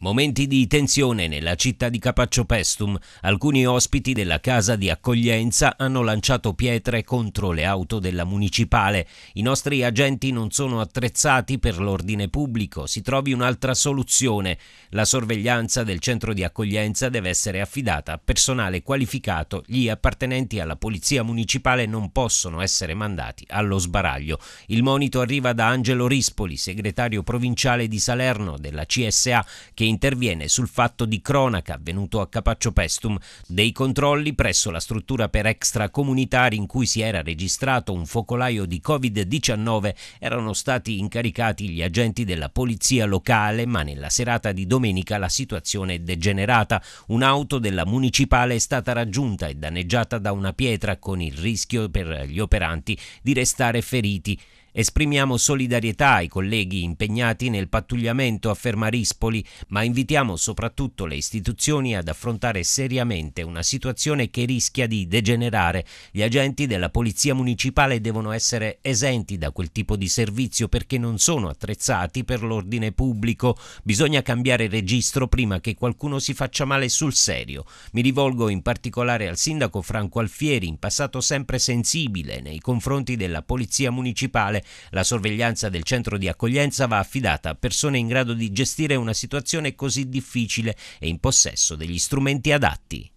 Momenti di tensione nella città di Capaccio Pestum. Alcuni ospiti della casa di accoglienza hanno lanciato pietre contro le auto della municipale. I nostri agenti non sono attrezzati per l'ordine pubblico. Si trovi un'altra soluzione. La sorveglianza del centro di accoglienza deve essere affidata a personale qualificato. Gli appartenenti alla polizia municipale non possono essere mandati allo sbaraglio. Il monito arriva da Angelo Rispoli, segretario provinciale di Salerno della CSA, che interviene sul fatto di cronaca avvenuto a Capaccio Pestum dei controlli presso la struttura per extracomunitari in cui si era registrato un focolaio di Covid-19 erano stati incaricati gli agenti della polizia locale, ma nella serata di domenica la situazione è degenerata. Un'auto della municipale è stata raggiunta e danneggiata da una pietra con il rischio per gli operanti di restare feriti. Esprimiamo solidarietà ai colleghi impegnati nel pattugliamento a Fermarispoli, ma invitiamo soprattutto le istituzioni ad affrontare seriamente una situazione che rischia di degenerare. Gli agenti della Polizia Municipale devono essere esenti da quel tipo di servizio perché non sono attrezzati per l'ordine pubblico. Bisogna cambiare registro prima che qualcuno si faccia male sul serio. Mi rivolgo in particolare al sindaco Franco Alfieri, in passato sempre sensibile nei confronti della Polizia Municipale la sorveglianza del centro di accoglienza va affidata a persone in grado di gestire una situazione così difficile e in possesso degli strumenti adatti.